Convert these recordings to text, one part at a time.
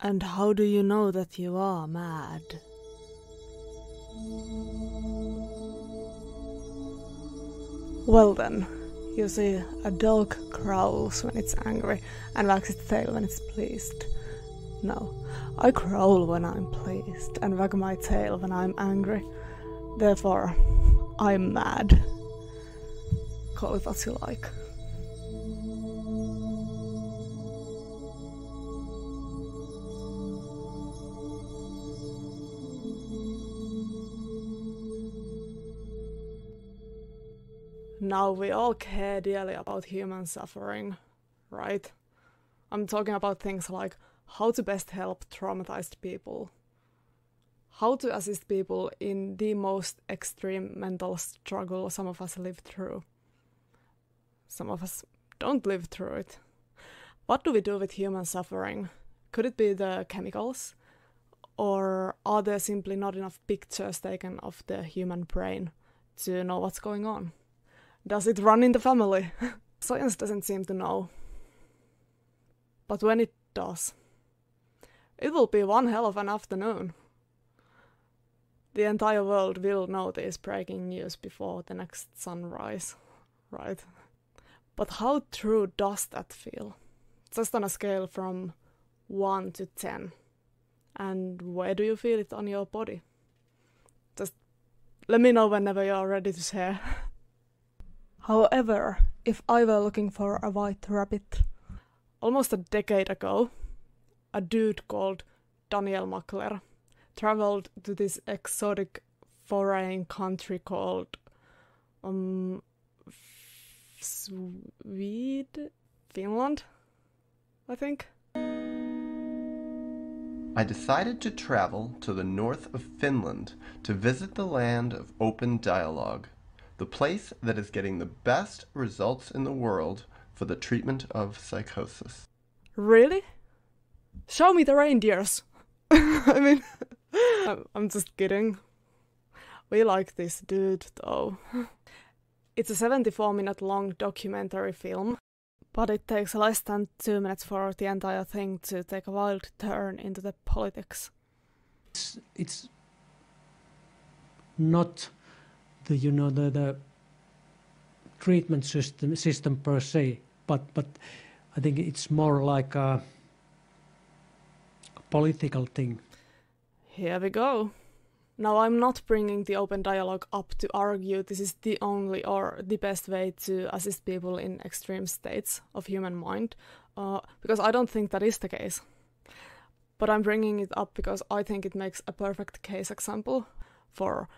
And how do you know that you are mad? Well then, you see, a dog growls when it's angry and wags its tail when it's pleased. No, I growl when I'm pleased and wag my tail when I'm angry. Therefore, I'm mad. Call it what you like. now we all care dearly about human suffering, right? I'm talking about things like how to best help traumatized people, how to assist people in the most extreme mental struggle some of us live through. Some of us don't live through it. What do we do with human suffering? Could it be the chemicals? Or are there simply not enough pictures taken of the human brain to know what's going on? Does it run in the family? Science doesn't seem to know. But when it does, it will be one hell of an afternoon. The entire world will know this breaking news before the next sunrise, right? But how true does that feel? Just on a scale from 1 to 10. And where do you feel it on your body? Just let me know whenever you're ready to share. However, if I were looking for a white rabbit, almost a decade ago, a dude called Daniel Mackler traveled to this exotic foreign country called um, Sweden, Finland, I think. I decided to travel to the north of Finland to visit the land of open dialogue the place that is getting the best results in the world for the treatment of psychosis. Really? Show me the reindeers! I mean, I'm just kidding. We like this dude, though. It's a 74 minute long documentary film, but it takes less than two minutes for the entire thing to take a wild turn into the politics. It's, it's not the you know the, the treatment system system per se, but but I think it's more like a political thing. Here we go. Now, I'm not bringing the open dialogue up to argue this is the only or the best way to assist people in extreme states of human mind, uh, because I don't think that is the case. But I'm bringing it up because I think it makes a perfect case example for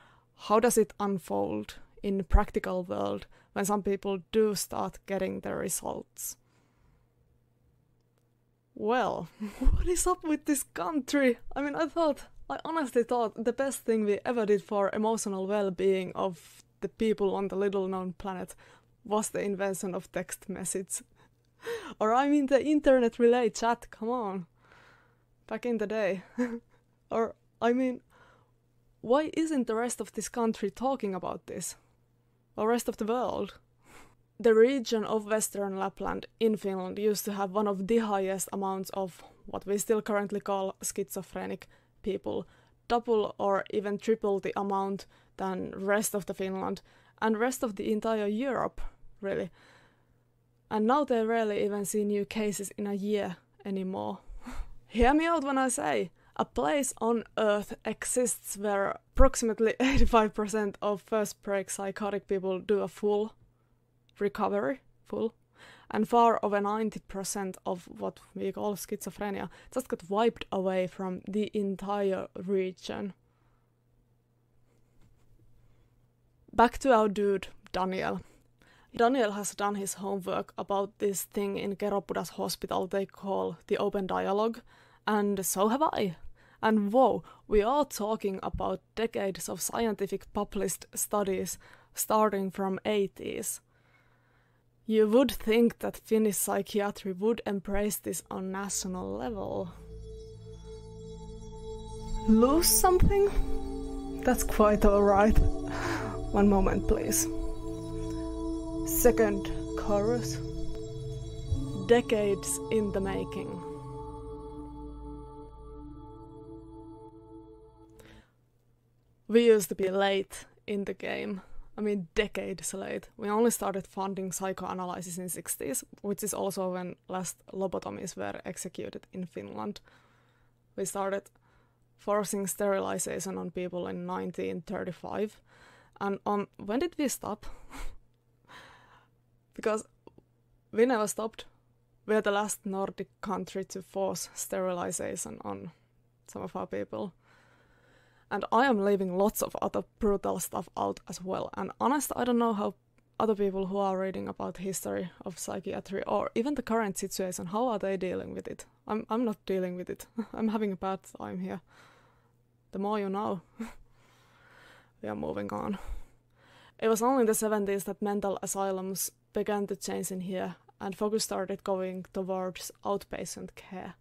how does it unfold in the practical world when some people do start getting their results? Well, what is up with this country? I mean, I thought, I honestly thought the best thing we ever did for emotional well being of the people on the little known planet was the invention of text message. or I mean, the internet relay chat, come on. Back in the day. or, I mean, why isn't the rest of this country talking about this? Or rest of the world? The region of Western Lapland in Finland used to have one of the highest amounts of what we still currently call schizophrenic people, double or even triple the amount than rest of the Finland and rest of the entire Europe, really. And now they rarely even see new cases in a year anymore. Hear me out when I say a place on Earth exists where approximately 85% of first break psychotic people do a full recovery, full, and far over 90% of what we call schizophrenia just got wiped away from the entire region. Back to our dude, Daniel. Daniel has done his homework about this thing in Keropudas Hospital they call the open dialogue, and so have I. And whoa, we are talking about decades of scientific published studies starting from 80s. You would think that Finnish psychiatry would embrace this on national level. Lose something? That's quite alright. One moment, please. Second chorus. Decades in the making. we used to be late in the game. I mean, decades late. We only started funding psychoanalysis in 60s, which is also when last lobotomies were executed in Finland. We started forcing sterilization on people in 1935. And um, when did we stop? because we never stopped. We are the last Nordic country to force sterilization on some of our people and I am leaving lots of other brutal stuff out as well. And honestly, I don't know how other people who are reading about history of psychiatry or even the current situation, how are they dealing with it? I'm I'm not dealing with it. I'm having a bad time here. The more you know. we are moving on. It was only in the 70s that mental asylums began to change in here and focus started going towards outpatient care.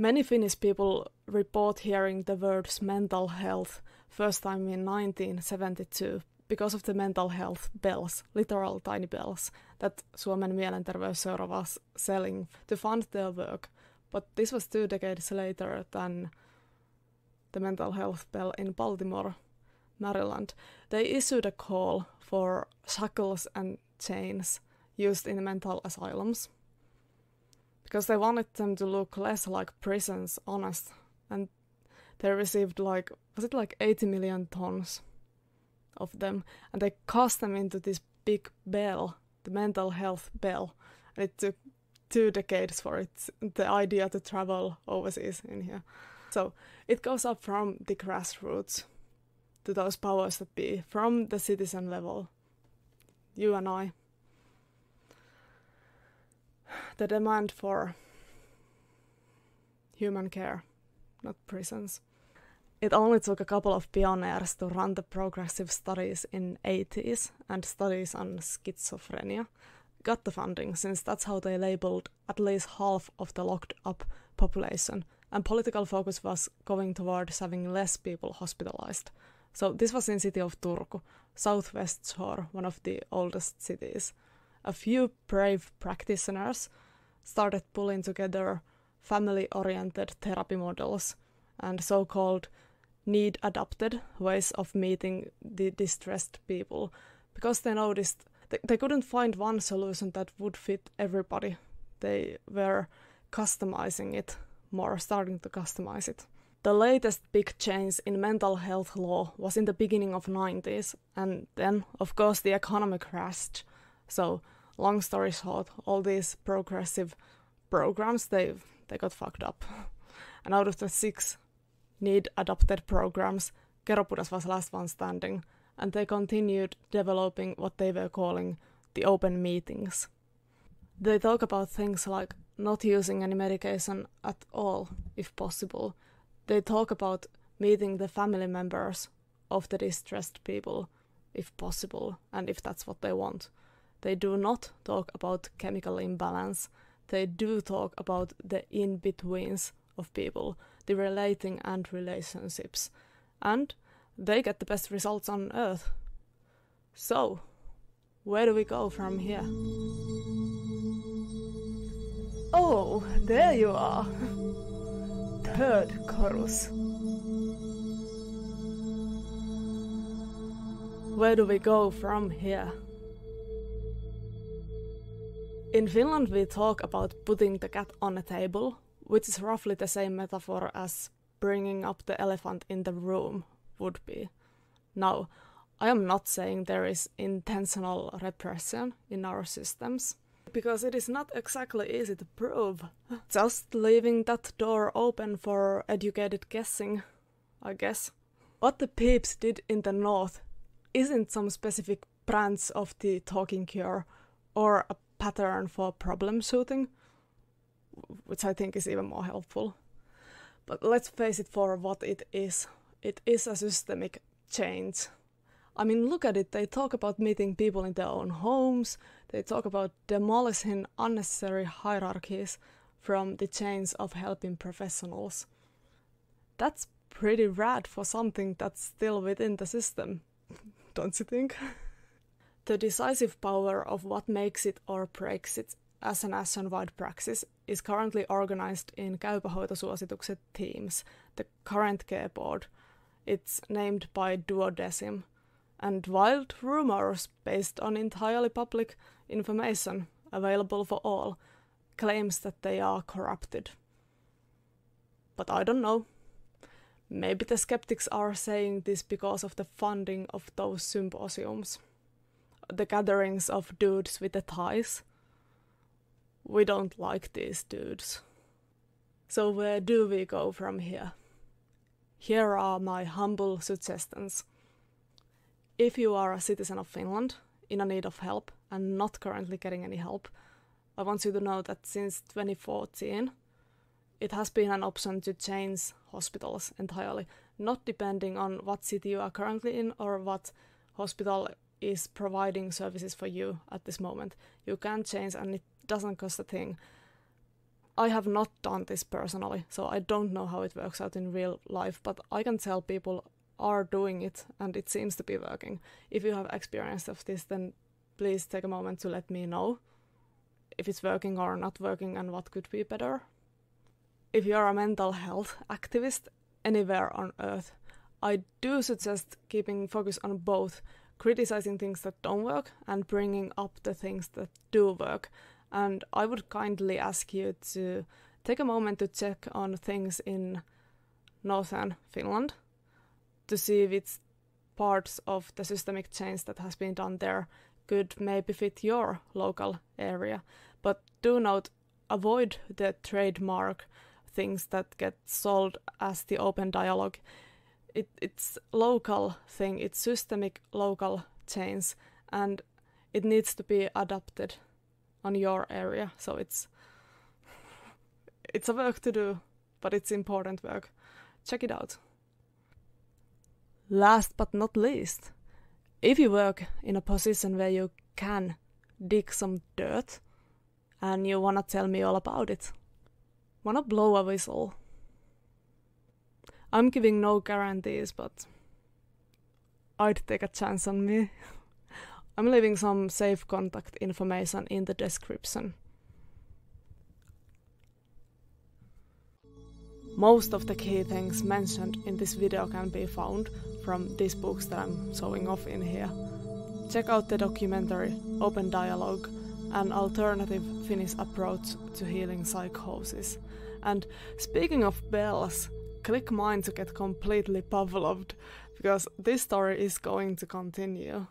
Many Finnish people report hearing the words mental health first time in 1972 because of the mental health bells, literal tiny bells, that Suomen Mielenterveysseura was selling to fund their work. But this was two decades later than the mental health bell in Baltimore, Maryland. They issued a call for shackles and chains used in mental asylums because I wanted them to look less like prisons, honest. And they received like was it like 80 million tons of them, and they cast them into this big bell, the mental health bell, and it took two decades for it the idea to travel overseas in here. So it goes up from the grassroots to those powers that be, from the citizen level, you and I, the demand for human care, not prisons. It only took a couple of pioneers to run the progressive studies in 80s and studies on schizophrenia got the funding since that's how they labeled at least half of the locked up population and political focus was going towards having less people hospitalized. So this was in city of Turku, southwest shore, one of the oldest cities. A few brave practitioners started pulling together family oriented therapy models and so called need adapted ways of meeting the distressed people because they noticed th- they couldn't find one solution that would fit everybody. They were customizing it more, starting to customize it. The latest big change in mental health law was in the beginning of 90s and then of course the economy crashed. So long story short, all these progressive programs they they got fucked up. And out of the six need adopted programs, Keropudas was last one standing, and they continued developing what they were calling the open meetings. They talk about things like not using any medication at all, if possible. They talk about meeting the family members of the distressed people, if possible, and if that's what they want. They do not talk about chemical imbalance. They do talk about the in betweens of people, the relating and relationships. And they get the best results on earth. So, where do we go from here? Oh, there you are! Third chorus. Where do we go from here? In Finland, we talk about putting the cat on a table, which is roughly the same metaphor as bringing up the elephant in the room would be. Now, I am not saying there is intentional repression in our systems, because it is not exactly easy to prove. Just leaving that door open for educated guessing, I guess. What the peeps did in the north isn't some specific branch of the talking cure or a pattern for problem shooting, which I think is even more helpful. But let's face it for what it is. It is a systemic change. I mean, look at it. They talk about meeting people in their own homes. They talk about demolishing unnecessary hierarchies from the chains of helping professionals. That's pretty rad for something that's still within the system, don't you think? The decisive power of what makes it or breaks it as an Ashen-wide praxis is currently organized in Käypähoitosuositukset teams, the current care board. It's named by duodecim. And wild rumors based on entirely public information available for all claims that they are corrupted. But I don't know. Maybe the skeptics are saying this because of the funding of those symposiums the gatherings of dudes with the ties. We don't like these dudes. So where do we go from here? Here are my humble suggestions. If you are a citizen of Finland, in a need of help, and not currently getting any help, I want you to know that since 2014, it has been an option to change hospitals entirely, not depending on what city you are currently in or what hospital is providing services for you at this moment. You can change and it doesn't cost a thing. I have not done this personally, so I don't know how it works out in real life, but I can tell people are doing it and it seems to be working. If you have experience of this, then please take a moment to let me know if it's working or not working and what could be better. If you are a mental health activist anywhere on earth, I do suggest keeping focus on both criticizing things that don't work and bringing up the things that do work. And I would kindly ask you to take a moment to check on things in northern Finland to see if it's parts of the systemic change that has been done there could maybe fit your local area. But do note, avoid the trademark things that get sold as the open dialogue it, it's local thing it's systemic local change and it needs to be adapted on your area so it's it's a work to do but it's important work check it out last but not least if you work in a position where you can dig some dirt and you want to tell me all about it want to blow a whistle I'm giving no guarantees, but I'd take a chance on me. I'm leaving some safe contact information in the description. Most of the key things mentioned in this video can be found from these books that I'm showing off in here. Check out the documentary Open Dialogue, an alternative Finnish approach to healing psychosis. And speaking of bells, click mine to get completely Pavloved, because this story is going to continue.